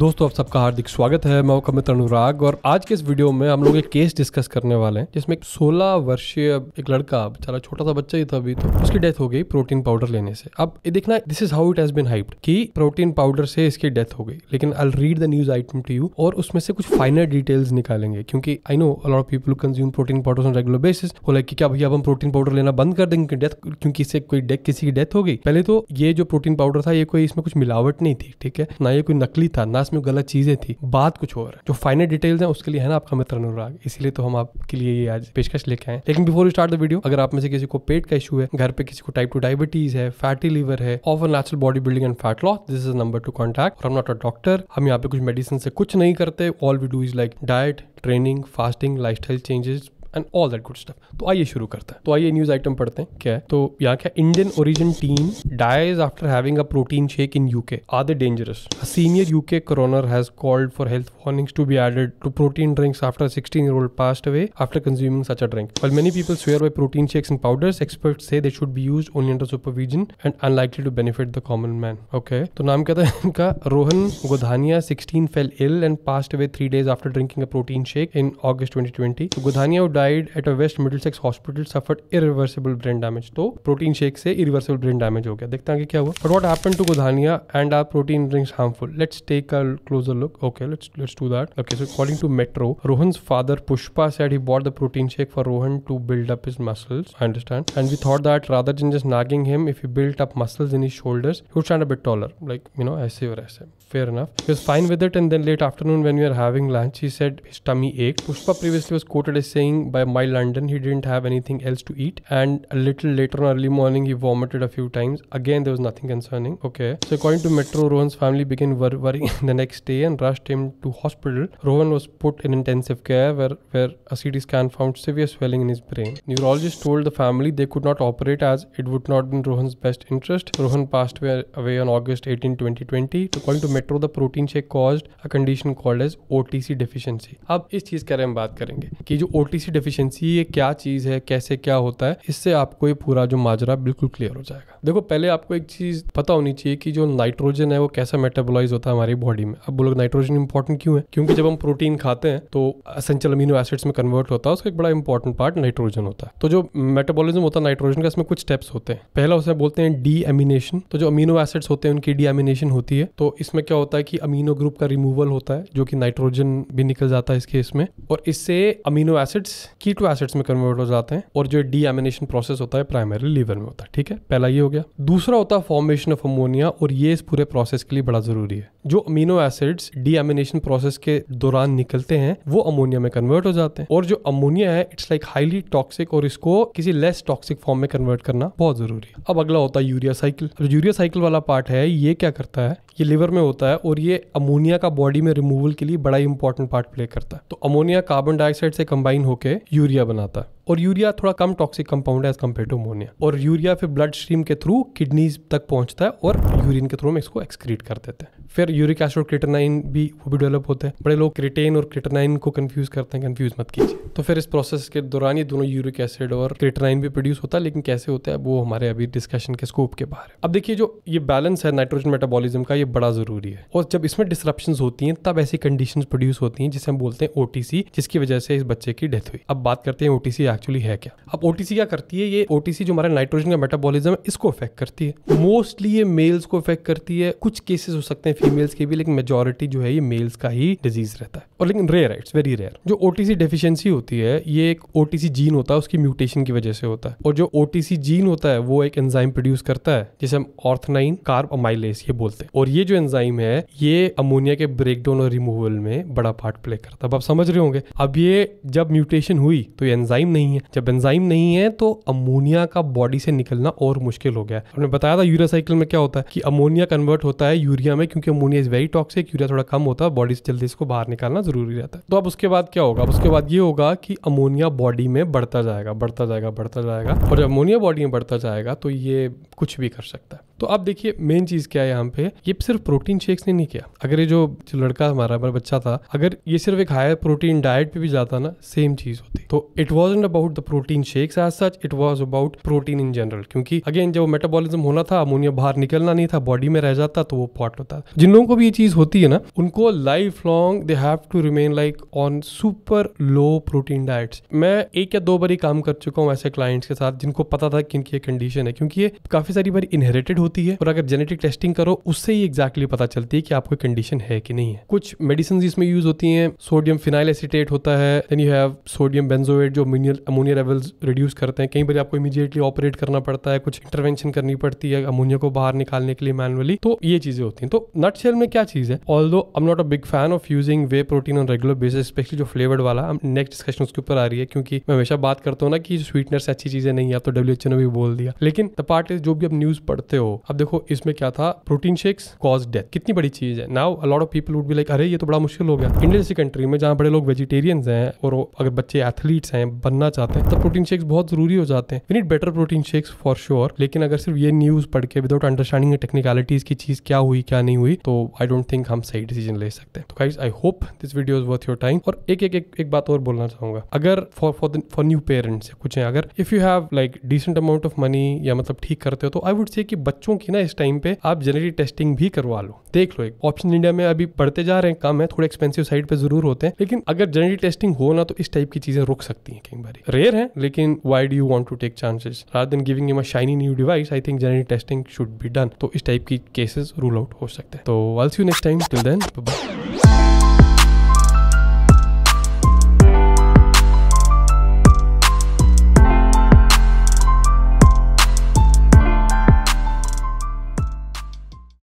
दोस्तों आप सबका हार्दिक स्वागत है मैं कमित अनुराग और आज के इस वीडियो में हम लोग एक केस डिस्कस करने वाले हैं जिसमें एक 16 वर्षीय एक लड़का बेचारा छोटा सा बच्चा ही था अभी तो उसकी डेथ हो गई प्रोटीन पाउडर लेने से अब ये देखना this is how it has been hyped कि प्रोटीन पाउडर से इसकी डेथ हो गई लेकिन I read the news item to you और उसमें से कुछ फाइनल डिटेल्स निकालेंगे क्योंकि I know a lot people consume protein powder on regular basis बोला लाइक क्या भैया अब हम प्रोटीन पाउडर लेना बंद कर देंगे डेथ क्योंकि इससे कोई डेथ किसी की डेथ हो गई पहले तो ये जो प्रोटीन पाउडर था ये कोई इसमें कुछ मिलावट नहीं थी ठीक है ना ये कोई नकली था ना में गलत चीजें थी बात कुछ और जो फाइनल डिटेल्स हैं उसके लिए है ना आपका मित्र अनुराग इसीलिए तो हम आपके लिए ये आज पेशकश लेके आए लेकिन बिफोर स्टार्ट द वीडियो अगर आप में से किसी को पेट का इशू है घर पे किसी को टाइप टू डायबिटीज है फैटी लीवर है of natural body building and fat loss this is number to contact और हम नॉट अ डॉक्टर हम यहाँ पे कुछ मेडिसिन से कुछ नहीं करते all we do is like diet training fasting lifestyle changes and all that good stuff तो आइए शुरू करते हैं तो आइए न्यूज आइटम पढ़ते हैं क्या है तो यहाँ क्या Indian origin teen dies after having a protein shake in UK are the dangerous senior UK coroner has called for health warnings to be added to protein drinks after sixteen year old passed away after consuming such a drink well many people swear by protein shakes and powders expert say they should be use only under supervision and unlikely to benefit the common man okay तो नाम कहता है इनका Rohan Godhania sixteen fell ill and passed away three days after drinking a protein shake in August twenty twenty Godhania at a West Middlesex hospital suffer irreversible brain damage तो protein shake से irreversible brain damage हो गया देखते हैं आगे क्या हुआ but what happen to Godhania and are protein drinks harmful let's take a closer look okay let's let's do that okay so according to Metro Rohan father Pushpa said he bought the protein shake for Rohan to build up his muscles I understand and we thought that rather than just nagging him if he built up muscles in his shoulders he would stand a bit taller like you know ऐसे और ऐसे fair enough he was fine with it and then late afternoon when we are having lunch he said his tummy एक Pushpa previously was quoted as saying by my London, he didn't have anything else to eat. And a little later on, early morning, he vomited a few times. Again, there was nothing concerning. Okay. So, according to Metro, Rohan's family began wor- worrying the next day and rushed him to hospital. Rohan was put in intensive care where, where a CT scan found severe swelling in his brain. Neurologist told the family they could not operate as it would not be in Rohan's best interest. Rohan passed away, away on August 18, 2020. according to Metro, the protein shake caused a condition called as OTC deficiency. अब इस चीज़ के बारे बात करेंगे कि जो OTC deficiency ये क्या चीज़ है कैसे क्या होता है इससे आपको ये पूरा जो माजरा बिल्कुल क्लियर हो जाएगा देखो पहले आपको एक चीज़ पता होनी चाहिए कि जो नाइट्रोजन है वो कैसा मेटाबोलाइज होता है हमारी बॉडी में अब बोलो नाइट्रोजन इंपॉर्टेंट क्यों है क्योंकि जब हम प्रोटीन खाते हैं तो असेंशियल अमीनो एसिड्स में कन्वर्ट होता है उसका एक बड़ा इंपॉर्टेंट पार्ट नाइट्रोजन होता है तो जो मेटाबोलिज्म होता है नाइट्रोजन का इसमें कुछ स्टेप्स होते हैं पहला उसमें बोलते हैं डी एमिनेशन तो जो अमीनो एसिड्स होते हैं उनकी डी एमिनेशन होती है तो इसमें क्या होता है कि अमीनो ग्रुप का रिमूवल होता है जो कि नाइट्रोजन भी निकल जाता है इसके इसमें और इससे अमीनो एसिड्स टू एसिड्स में कन्वर्ट हो जाते हैं और जो डी एमिनेशन प्रोसेस होता है प्राइमरी लीवर में होता है ठीक है पहला ये हो गया दूसरा होता है फॉर्मेशन ऑफ अमोनिया और ये इस पूरे प्रोसेस के लिए बड़ा जरूरी है जो amino acids deamination process के दौरान निकलते हैं वो अमोनिया में कन्वर्ट हो जाते हैं और जो अमोनिया है इट्स लाइक हाईली टॉक्सिक और इसको किसी लेस टॉक्सिक फॉर्म में कन्वर्ट करना बहुत जरूरी है अब अगला होता है यूरिया साइकिल यूरिया साइकिल वाला पार्ट है ये क्या करता है ये लिवर में होता है और ये अमोनिया का बॉडी में रिमूवल के लिए बड़ा इंपॉर्टेंट पार्ट प्ले करता है तो अमोनिया कार्बन डाइऑक्साइड से कंबाइन होकर यूरिया बनाता है और यूरिया थोड़ा कम टॉक्सिक कंपाउंड है एज कम्पेयर टू अमोनिया और यूरिया फिर ब्लड स्ट्रीम के थ्रू किडनीज तक पहुंचता है और यूरिन के थ्रू हम इसको एक्सक्रीट कर देते हैं फिर यूरिक एसिड क्रिटेनाइन भी वो भी डेवलप होते हैं बड़े लोग क्रिटेन और क्रिटेनाइन को कन्फ्यूज करते हैं कन्फ्यूज मत कीजिए तो फिर इस प्रोसेस के दौरान ये दोनों यूरिक एसिड और क्रिटेनाइन भी प्रोड्यूस होता है लेकिन कैसे होता है वो हमारे अभी डिस्कशन के स्कोप के बाहर है अब देखिए जो ये बैलेंस है नाइट्रोजन मेटाबॉलिज्म का ये बड़ा जरूरी है और जब इसमें डिस्ट्रप्शन होती है तब ऐसी कंडीशन प्रोड्यूस होती है जिसे हम बोलते हैं ओटीसी जिसकी वजह से इस बच्चे की डेथ हुई अब बात करते हैं ओटीसी एक्चुअली है क्या अब ओटीसी क्या करती है ये ओटीसी जो हमारा नाइट्रोजन का मेटाबॉलिज्म है इसको इफेक्ट करती है मोस्टली ये मेल्स को इफेक्ट करती है कुछ केसेस हो सकते हैं फीमेल्स के भी लेकिन मेजोरिटी जो है ये मेल्स का ही डिजीज रहता है और लेकिन रेयर इट्स वेरी रेयर जो ओ डेफिशिएंसी होती है ये एक ओ जीन होता है उसकी म्यूटेशन की वजह से होता है और जो ओ जीन होता है वो एक एंजाइम प्रोड्यूस करता है जिसे हम ऑर्थनाइन कार्ब अमाइलेस ये बोलते हैं और ये जो एंजाइम है ये अमोनिया के ब्रेकडाउन और रिमूवल में बड़ा पार्ट प्ले करता है अब आप समझ रहे होंगे अब ये जब म्यूटेशन हुई तो ये एंजाइम नहीं नहीं है जब एंजाइम नहीं है तो अमोनिया का बॉडी से निकलना और मुश्किल हो गया हमने बताया था यूरिया साइकिल में क्या होता है कि अमोनिया कन्वर्ट होता है यूरिया में क्योंकि ammonia is very toxic urea थोड़ा कम होता है बॉडी से जल्दी इसको बाहर निकालना जरूरी रहता है तो अब उसके बाद क्या होगा उसके बाद ये होगा कि अमोनिया बॉडी में बढ़ता जाएगा बढ़ता जाएगा बढ़ता जाएगा और जब अमोनिया बॉडी में बढ़ता जाएगा तो ये कुछ भी कर सकता है तो अब देखिए मेन चीज़ क्या है यहाँ पे ये सिर्फ प्रोटीन शेक्स ने नहीं किया अगर ये जो, जो लड़का हमारा बच्चा था अगर ये सिर्फ एक हायर प्रोटीन डाइट पे भी जाता ना सेम चीज़ होती तो it was about the protein shakes as such it was about protein in general क्योंकि अगेन जब मेटाबॉलिज्म होना था अमोनिया बाहर निकलना नहीं था बॉडी में रह जाता तो वो पॉट होता जिन लोगों को भी ये चीज़ होती है ना उनको lifelong they have to remain like on super low protein diet मैं एक या दो बार ही काम कर चुका हूँ ऐसे क्लाइंट्स के साथ जिनको पता था कि इनकी ये कंडीशन है क्योंकि ये काफ़ी सारी बार इनहेरिटेड होती होती है और अगर जेनेटिक टेस्टिंग करो उससे ही एग्जैक्टली पता चलती है कि आपको कंडीशन है कि नहीं है कुछ मेडिसिन इसमें यूज होती हैं सोडियम फिनाइल एसिटेट होता है then you have sodium benzoate जो अमोनिया लेवल्स रिड्यूस करते हैं कई बार आपको इमीडिएटली ऑपरेट करना पड़ता है कुछ इंटरवेंशन करनी पड़ती है अमोनिया को बाहर निकालने के लिए मैनुअली तो ये चीजें होती हैं तो नट शेल में क्या चीज है although I am not a big fan of using whey protein on regular basis specially जो फ्लेवर्ड वाला नेक्स्ट डिस्कशन उसके ऊपर आ रही है क्योंकि मैं हमेशा बात करता हूँ ना कि स्वीटनर अच्छी चीजें नहीं है तो डब्ल्यू ने भी बोल दिया लेकिन द पार्ट इज जो भी आप न्यूज पढ़ते हो अब देखो इसमें क्या था प्रोटीन शेक्स कॉज डेथ कितनी बड़ी चीज है now a lot of people would be like अरे ये तो बड़ा मुश्किल हो गया इंडिया जैसी कंट्री में जहाँ बड़े लोग वेजिटेरियंस हैं और अगर बच्चे एथलीट्स हैं बनना चाहते हैं तो प्रोटीन शेक्स बहुत जरूरी हो जाते हैं we need better protein shakes for sure लेकिन अगर सिर्फ ये न्यूज पढ़ के विदाउट अंडरस्टैंडिंग टेक्निकलिटीज की चीज क्या हुई क्या नहीं हुई तो आई डोंट थिंक हम सही डिसीजन ले सकते हैं तो guys I hope this video is worth your time और एक एक एक, एक बात और बोलना चाहूंगा अगर for for for new parents कुछ है अगर if you have like decent amount of money या मतलब ठीक करते हो तो आई वुड से कि बच्चों बच्चों कि ना इस टाइम पे आप जेनेटिक टेस्टिंग भी करवा लो देख लो एक ऑप्शन इंडिया में अभी बढ़ते जा रहे हैं कम है थोड़े एक्सपेंसिव साइड पे जरूर होते हैं लेकिन अगर जेनेटिक टेस्टिंग हो ना तो इस टाइप की चीजें रुक सकती हैं कई बार रेयर है लेकिन why do you want to take chances रार than giving a shiny new device I think genetic testing should be done तो इस टाइप की केसेस रूल आउट हो सकते हैं तो वल्स you next time till then